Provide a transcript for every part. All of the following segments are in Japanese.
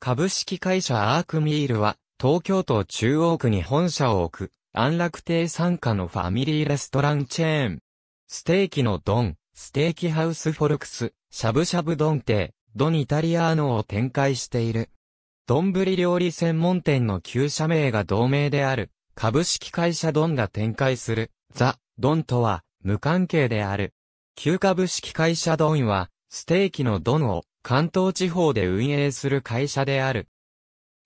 株式会社アークミールは、東京都中央区に本社を置く、安楽亭傘下のファミリーレストランチェーン。ステーキのドン、ステーキハウスフォルクス、しゃぶしゃぶン亭、ドンイタリアーノを展開している。丼料理専門店の旧社名が同名である、株式会社ドンが展開する、ザ・ドンとは、無関係である。旧株式会社ドンは、ステーキのドンを関東地方で運営する会社である。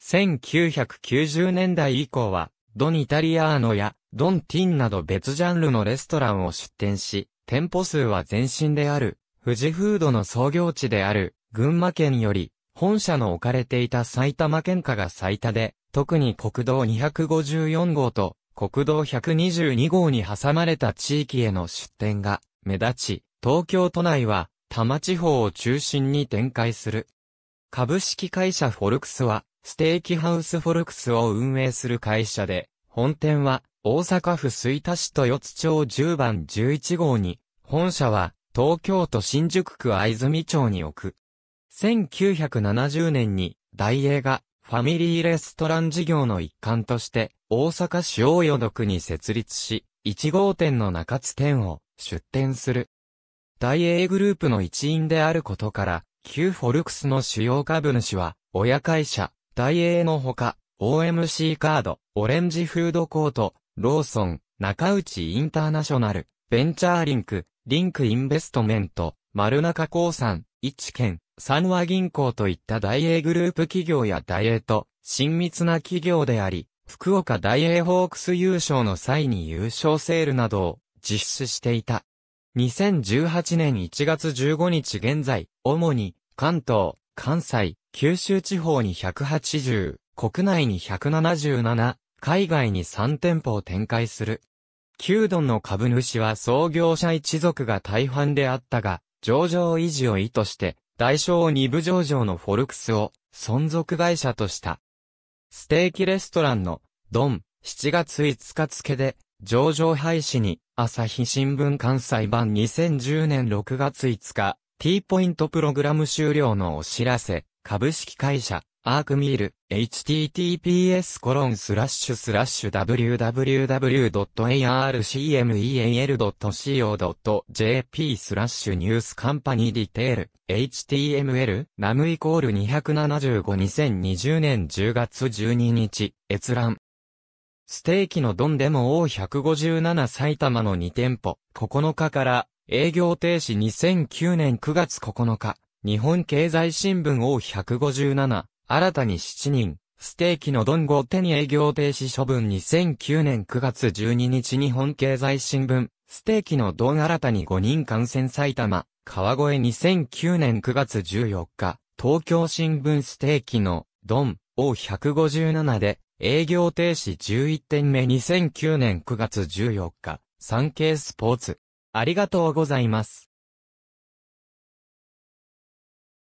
1990年代以降は、ドンイタリアーノやドンティンなど別ジャンルのレストランを出店し、店舗数は前身である、富士フードの創業地である、群馬県より、本社の置かれていた埼玉県下が最多で、特に国道254号と国道122号に挟まれた地域への出店が目立ち、東京都内は多摩地方を中心に展開する。株式会社フォルクスは、ステーキハウスフォルクスを運営する会社で、本店は、大阪府吹田市豊津町10番11号に、本社は、東京都新宿区藍住町に置く。1970年に、大映が、ファミリーレストラン事業の一環として、大阪市大淀区に設立し、1号店の中津店を出店する。大英グループの一員であることから、旧フォルクスの主要株主は、親会社、大英のほか、OMC カード、オレンジフードコート、ローソン、中内インターナショナル、ベンチャーリンク、リンクインベストメント、丸中興産、一県、三和銀行といった大英グループ企業や大英と親密な企業であり、福岡大英ホークス優勝の際に優勝セールなどを実施していた。2018年1月15日現在、主に、関東、関西、九州地方に180、国内に177、海外に3店舗を展開する。九丼の株主は創業者一族が大半であったが、上場維持を意図して、代償二部上場のフォルクスを存続会社とした。ステーキレストランの、ドン、7月5日付で、上場廃止に、朝日新聞関西版2010年6月5日、T ポイントプログラム終了のお知らせ、株式会社、アークミール、https コロンスラッシュスラッシュ www.arcmel.co.jp スラッシュニュースカンパニーディテール、html、ナムイコール275 2020年10月12日、閲覧。ステーキの丼でも O157 埼玉の2店舗、9日から営業停止2009年9月9日、日本経済新聞 O157、新たに7人、ステーキの丼5手に営業停止処分2009年9月12日日本経済新聞、ステーキの丼新たに5人感染埼玉、川越2009年9月14日、東京新聞ステーキの丼 O157 で、営業停止11点目2009年9月14日、産経スポーツ。ありがとうございます。